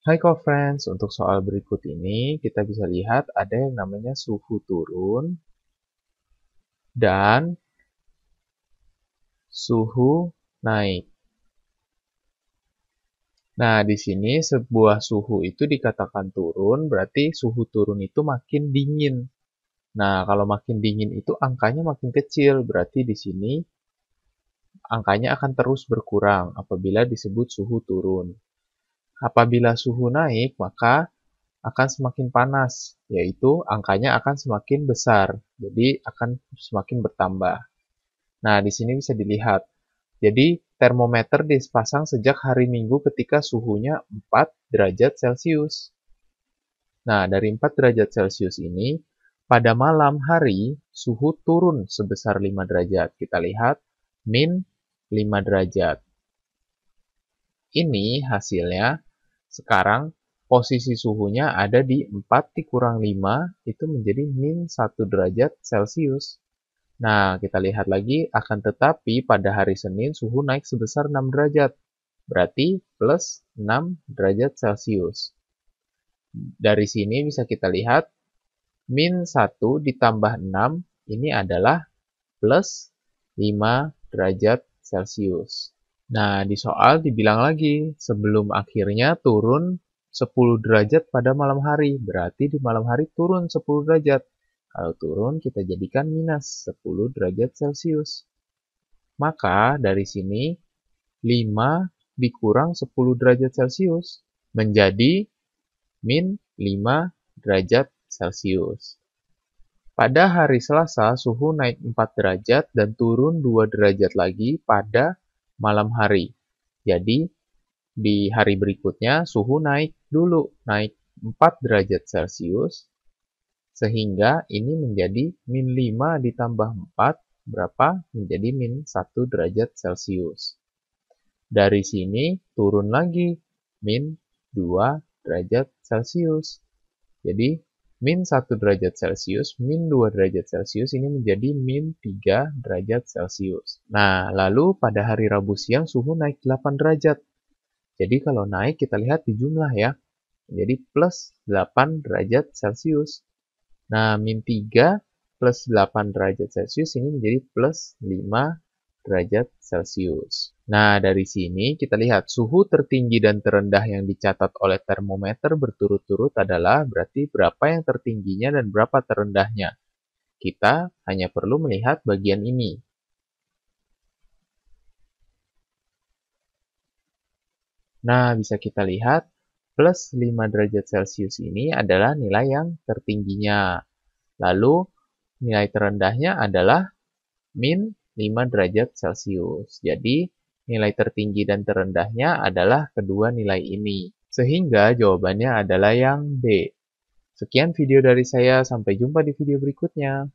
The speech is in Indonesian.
Hai co-friends, untuk soal berikut ini kita bisa lihat ada yang namanya suhu turun dan suhu naik. Nah, di sini sebuah suhu itu dikatakan turun, berarti suhu turun itu makin dingin. Nah, kalau makin dingin itu angkanya makin kecil, berarti di sini angkanya akan terus berkurang apabila disebut suhu turun. Apabila suhu naik, maka akan semakin panas, yaitu angkanya akan semakin besar, jadi akan semakin bertambah. Nah, di sini bisa dilihat. Jadi, termometer dipasang sejak hari Minggu ketika suhunya 4 derajat Celcius. Nah, dari 4 derajat Celcius ini, pada malam hari suhu turun sebesar 5 derajat. Kita lihat, min 5 derajat. Ini hasilnya sekarang posisi suhunya ada di 4 dikurang 5 itu menjadi min 1 derajat Celcius. Nah, kita lihat lagi akan tetapi pada hari Senin suhu naik sebesar 6 derajat. Berarti plus 6 derajat Celcius. Dari sini bisa kita lihat min 1 ditambah 6 ini adalah plus 5 derajat Celcius. Nah, di soal dibilang lagi, sebelum akhirnya turun 10 derajat pada malam hari. Berarti di malam hari turun 10 derajat. Kalau turun, kita jadikan minus 10 derajat Celcius. Maka dari sini, 5 dikurang 10 derajat Celcius menjadi min 5 derajat Celcius. Pada hari Selasa, suhu naik 4 derajat dan turun 2 derajat lagi pada malam hari. Jadi, di hari berikutnya suhu naik dulu, naik 4 derajat Celcius, sehingga ini menjadi min 5 ditambah 4, berapa? Menjadi min 1 derajat Celcius. Dari sini turun lagi min 2 derajat Celcius. Jadi min 1 derajat Celcius, min 2 derajat Celcius ini menjadi min 3 derajat Celcius. Nah, lalu pada hari Rabu siang suhu naik 8 derajat. Jadi kalau naik kita lihat di jumlah ya, menjadi plus 8 derajat Celcius. Nah, min 3 plus 8 derajat Celcius ini menjadi plus 5 derajat Celcius. Nah, dari sini kita lihat suhu tertinggi dan terendah yang dicatat oleh termometer berturut-turut adalah berarti berapa yang tertingginya dan berapa terendahnya. Kita hanya perlu melihat bagian ini. Nah, bisa kita lihat plus 5 derajat Celcius ini adalah nilai yang tertingginya. Lalu, nilai terendahnya adalah min 5 derajat Celcius. Jadi, nilai tertinggi dan terendahnya adalah kedua nilai ini. Sehingga jawabannya adalah yang B. Sekian video dari saya, sampai jumpa di video berikutnya.